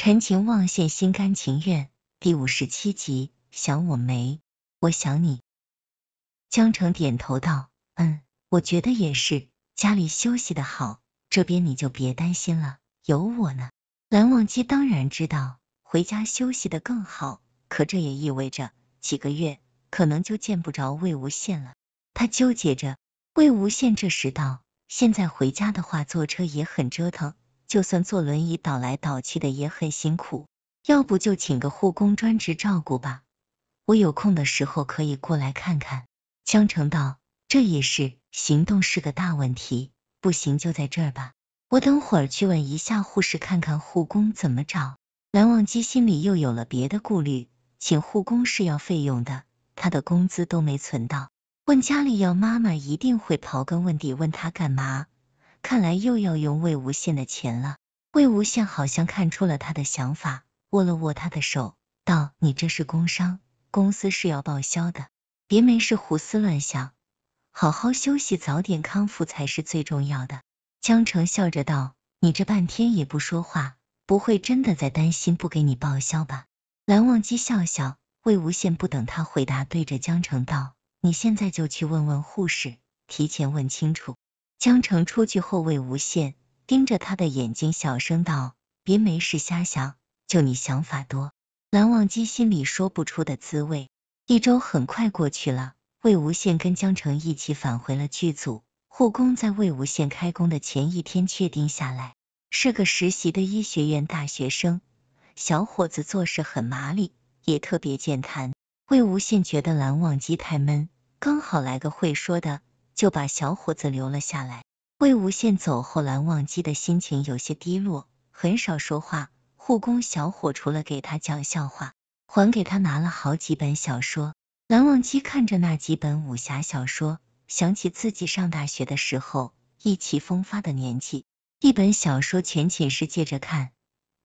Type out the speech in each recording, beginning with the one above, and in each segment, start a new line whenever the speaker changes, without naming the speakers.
《陈情望线》心甘情愿第五十七集，想我没？我想你。江澄点头道：“嗯，我觉得也是。家里休息的好，这边你就别担心了，有我呢。”蓝忘机当然知道，回家休息的更好，可这也意味着几个月可能就见不着魏无羡了。他纠结着，魏无羡这时道：“现在回家的话，坐车也很折腾。”就算坐轮椅倒来倒去的也很辛苦，要不就请个护工专职照顾吧。我有空的时候可以过来看看。江城道，这也是行动是个大问题，不行就在这儿吧。我等会儿去问一下护士，看看护工怎么找。蓝忘机心里又有了别的顾虑，请护工是要费用的，他的工资都没存到，问家里要，妈妈一定会刨根问底，问他干嘛。看来又要用魏无羡的钱了。魏无羡好像看出了他的想法，握了握他的手，道：“你这是工伤，公司是要报销的，别没事胡思乱想，好好休息，早点康复才是最重要的。”江澄笑着道：“你这半天也不说话，不会真的在担心不给你报销吧？”蓝忘机笑笑，魏无羡不等他回答，对着江澄道：“你现在就去问问护士，提前问清楚。”江城出去后，魏无羡盯着他的眼睛，小声道：“别没事瞎想，就你想法多。”蓝忘机心里说不出的滋味。一周很快过去了，魏无羡跟江城一起返回了剧组。护工在魏无羡开工的前一天确定下来，是个实习的医学院大学生，小伙子做事很麻利，也特别健谈。魏无羡觉得蓝忘机太闷，刚好来个会说的。就把小伙子留了下来。魏无羡走后，蓝忘机的心情有些低落，很少说话。护工小伙除了给他讲笑话，还给他拿了好几本小说。蓝忘机看着那几本武侠小说，想起自己上大学的时候意气风发的年纪，一本小说浅浅是借着看，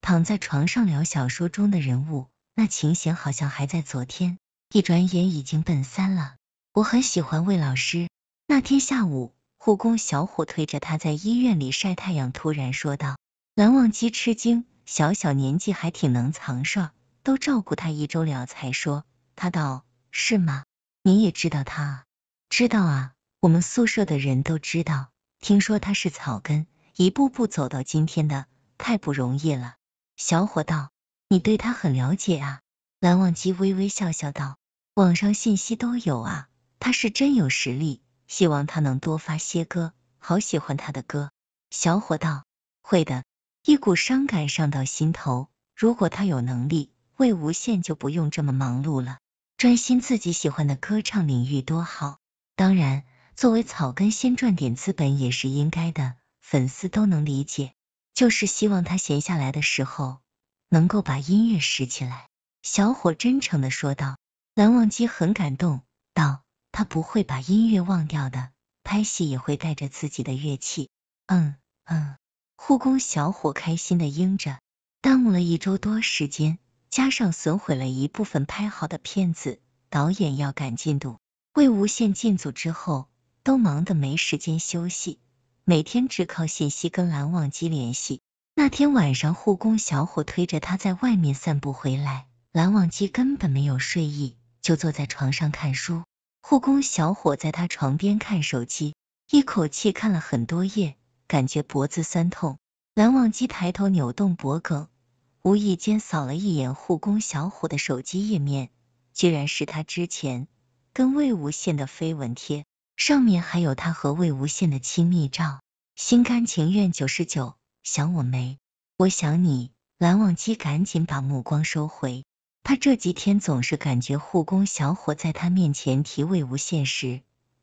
躺在床上聊小说中的人物。那情形好像还在昨天，一转眼已经奔三了。我很喜欢魏老师。那天下午，护工小虎推着他在医院里晒太阳，突然说道：“蓝忘机，吃惊，小小年纪还挺能藏事儿，都照顾他一周了才说。”他道：“是吗？你也知道他？知道啊，我们宿舍的人都知道。听说他是草根，一步步走到今天的，太不容易了。”小伙道：“你对他很了解啊？”蓝忘机微微笑笑道：“网上信息都有啊，他是真有实力。”希望他能多发些歌，好喜欢他的歌。小伙道：“会的。”一股伤感上到心头。如果他有能力，魏无羡就不用这么忙碌了，专心自己喜欢的歌唱领域多好。当然，作为草根，先赚点资本也是应该的，粉丝都能理解。就是希望他闲下来的时候，能够把音乐拾起来。小伙真诚的说道。蓝忘机很感动，道。他不会把音乐忘掉的，拍戏也会带着自己的乐器。嗯嗯，护工小伙开心的应着。耽误了一周多时间，加上损毁了一部分拍好的片子，导演要赶进度。魏无羡进组之后，都忙得没时间休息，每天只靠信息跟蓝忘机联系。那天晚上，护工小伙推着他在外面散步回来，蓝忘机根本没有睡意，就坐在床上看书。护工小伙在他床边看手机，一口气看了很多页，感觉脖子酸痛。蓝忘机抬头扭动脖梗，无意间扫了一眼护工小伙的手机页面，居然是他之前跟魏无羡的绯闻贴，上面还有他和魏无羡的亲密照。心甘情愿九十九，想我没？我想你。蓝忘机赶紧把目光收回。他这几天总是感觉护工小伙在他面前提魏无羡时，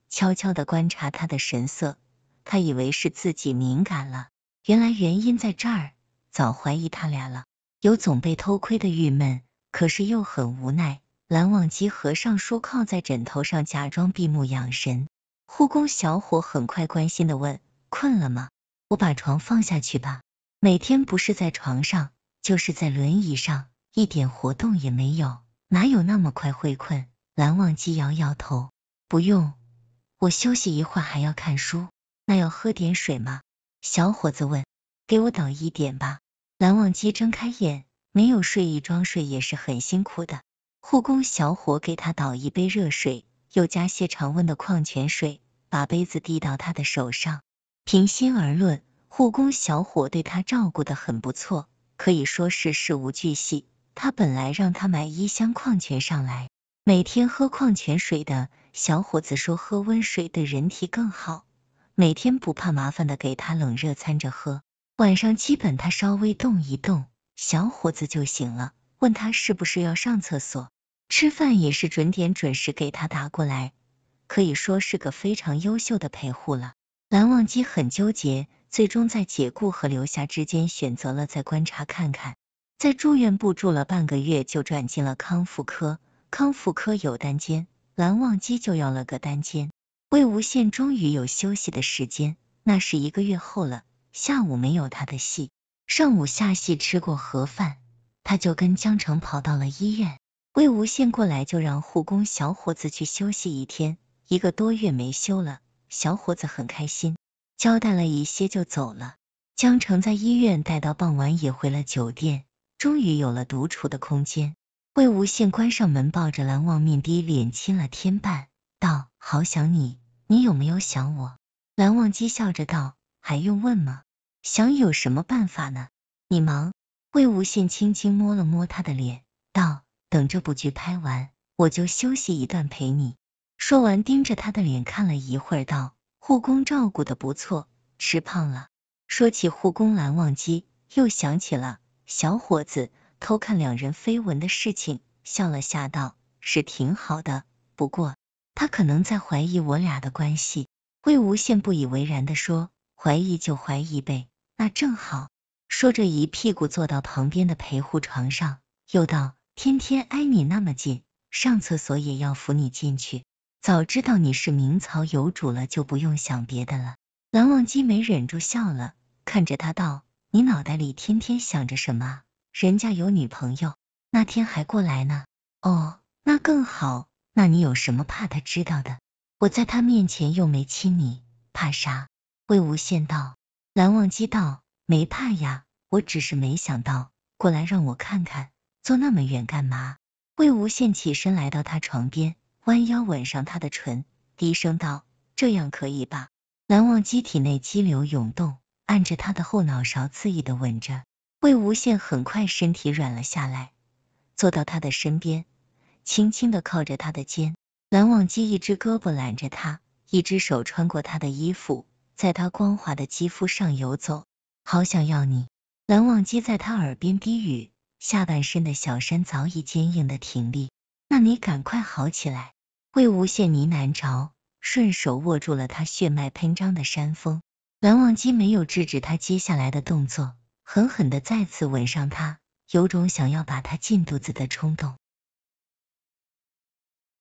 悄悄的观察他的神色。他以为是自己敏感了，原来原因在这儿。早怀疑他俩了，有总被偷窥的郁闷，可是又很无奈。蓝忘机和尚书靠在枕头上，假装闭目养神。护工小伙很快关心的问：“困了吗？我把床放下去吧。”每天不是在床上，就是在轮椅上。一点活动也没有，哪有那么快会困？蓝忘机摇摇头，不用，我休息一会儿还要看书。那要喝点水吗？小伙子问。给我倒一点吧。蓝忘机睁开眼，没有睡意，装睡也是很辛苦的。护工小伙给他倒一杯热水，又加些常温的矿泉水，把杯子递到他的手上。平心而论，护工小伙对他照顾的很不错，可以说是事无巨细。他本来让他买一箱矿泉上来，每天喝矿泉水的小伙子说喝温水对人体更好，每天不怕麻烦的给他冷热掺着喝。晚上基本他稍微动一动，小伙子就醒了，问他是不是要上厕所。吃饭也是准点准时给他打过来，可以说是个非常优秀的陪护了。蓝忘机很纠结，最终在解雇和留下之间选择了再观察看看。在住院部住了半个月，就转进了康复科。康复科有单间，蓝忘机就要了个单间。魏无羡终于有休息的时间，那是一个月后了。下午没有他的戏，上午下戏吃过盒饭，他就跟江澄跑到了医院。魏无羡过来就让护工小伙子去休息一天，一个多月没休了，小伙子很开心，交代了一些就走了。江澄在医院待到傍晚，也回了酒店。终于有了独处的空间，魏无羡关上门，抱着蓝忘面的脸亲了天半，道：“好想你，你有没有想我？”蓝忘机笑着道：“还用问吗？想有什么办法呢？你忙。”魏无羡轻轻摸了摸他的脸，道：“等这部剧拍完，我就休息一段陪你。”说完，盯着他的脸看了一会儿，道：“护工照顾的不错，吃胖了。”说起护工，蓝忘机又想起了。小伙子偷看两人绯闻的事情，笑了下，道：“是挺好的，不过他可能在怀疑我俩的关系。”魏无羡不以为然的说：“怀疑就怀疑呗，那正好。”说着一屁股坐到旁边的陪护床上，又道：“天天挨你那么近，上厕所也要扶你进去，早知道你是名草有主了，就不用想别的了。”蓝忘机没忍住笑了，看着他道。你脑袋里天天想着什么？人家有女朋友，那天还过来呢。哦，那更好。那你有什么怕他知道的？我在他面前又没亲你，怕啥？魏无羡道。蓝忘机道，没怕呀，我只是没想到，过来让我看看，坐那么远干嘛？魏无羡起身来到他床边，弯腰吻上他的唇，低声道：“这样可以吧？”蓝忘机体内激流涌动。按着他的后脑勺，恣意的吻着。魏无羡很快身体软了下来，坐到他的身边，轻轻的靠着他的肩。蓝忘机一只胳膊揽着他，一只手穿过他的衣服，在他光滑的肌肤上游走。好想要你，蓝忘机在他耳边低语。下半身的小山早已坚硬的挺立，那你赶快好起来。魏无羡呢喃着，顺手握住了他血脉喷张的山峰。蓝忘机没有制止他接下来的动作，狠狠的再次吻上他，有种想要把他进肚子的冲动。